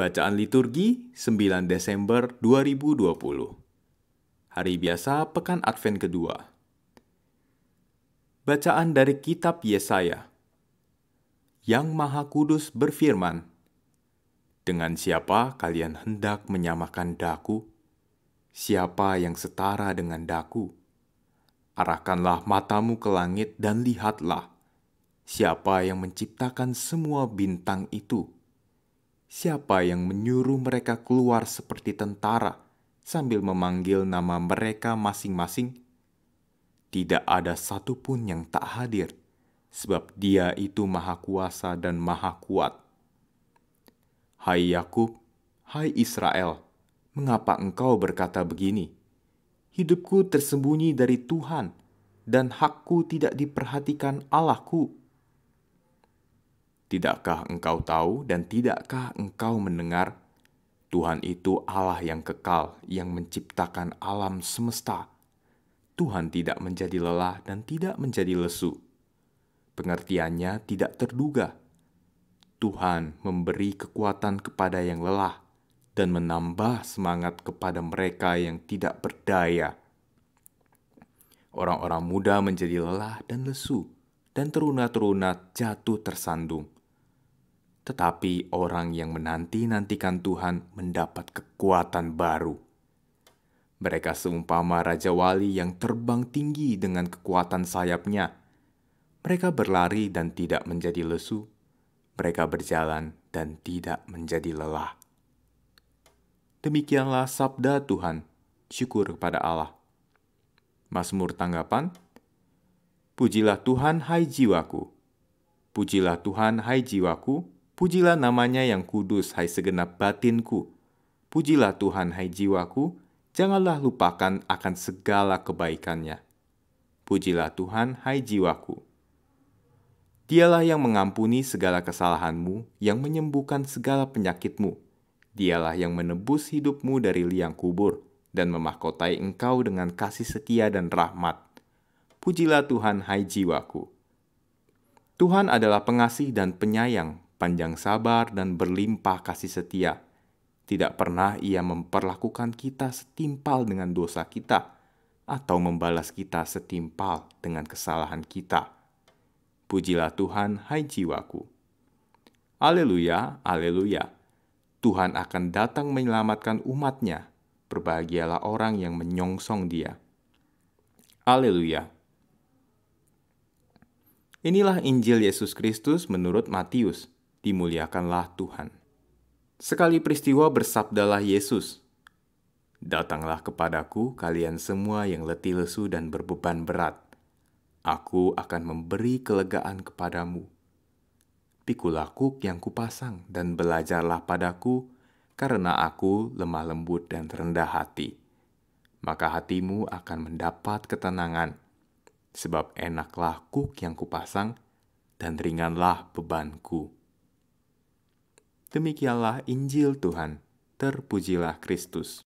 Bacaan liturgi 9 Desember 2020. Hari biasa pekan Advent kedua. Bacaan dari kitab Yesaya. Yang Maha Kudus berfirman, "Dengan siapa kalian hendak menyamakan daku? Siapa yang setara dengan daku? Arahkanlah matamu ke langit dan lihatlah." Siapa yang menciptakan semua bintang itu? siapa yang menyuruh mereka keluar seperti tentara sambil memanggil nama mereka masing-masing? Tidak ada satupun yang tak hadir, sebab Dia itu Maha Kuasa dan Maha Kuat. Hai Yakub, hai Israel, mengapa engkau berkata begini? Hidupku tersembunyi dari Tuhan, dan hakku tidak diperhatikan Allahku Tidakkah engkau tahu dan tidakkah engkau mendengar? Tuhan itu Allah yang kekal, yang menciptakan alam semesta. Tuhan tidak menjadi lelah dan tidak menjadi lesu. Pengertiannya tidak terduga. Tuhan memberi kekuatan kepada yang lelah dan menambah semangat kepada mereka yang tidak berdaya. Orang-orang muda menjadi lelah dan lesu, dan teruna-teruna jatuh tersandung tetapi orang yang menanti-nantikan Tuhan mendapat kekuatan baru. Mereka seumpama raja wali yang terbang tinggi dengan kekuatan sayapnya. Mereka berlari dan tidak menjadi lesu. Mereka berjalan dan tidak menjadi lelah. Demikianlah sabda Tuhan. Syukur kepada Allah. Mazmur tanggapan: Pujilah Tuhan, hai jiwaku! Pujilah Tuhan, hai jiwaku! Pujilah namanya yang kudus, hai segenap batinku. Pujilah Tuhan, hai jiwaku, janganlah lupakan akan segala kebaikannya. Pujilah Tuhan, hai jiwaku. Dialah yang mengampuni segala kesalahanmu, yang menyembuhkan segala penyakitmu. Dialah yang menebus hidupmu dari liang kubur, dan memahkotai engkau dengan kasih setia dan rahmat. Pujilah Tuhan, hai jiwaku. Tuhan adalah pengasih dan penyayang, panjang sabar, dan berlimpah kasih setia. Tidak pernah ia memperlakukan kita setimpal dengan dosa kita atau membalas kita setimpal dengan kesalahan kita. Pujilah Tuhan, hai jiwaku. Haleluya, haleluya. Tuhan akan datang menyelamatkan umatnya. Berbahagialah orang yang menyongsong dia. Haleluya. Inilah Injil Yesus Kristus menurut Matius dimuliakanlah Tuhan. Sekali peristiwa bersabdalah Yesus, Datanglah kepadaku kalian semua yang letih lesu dan berbeban berat. Aku akan memberi kelegaan kepadamu. Pikulah kuk yang kupasang dan belajarlah padaku, karena aku lemah lembut dan rendah hati. Maka hatimu akan mendapat ketenangan, sebab enaklah kuk yang kupasang dan ringanlah bebanku. Demikianlah Injil Tuhan. Terpujilah Kristus.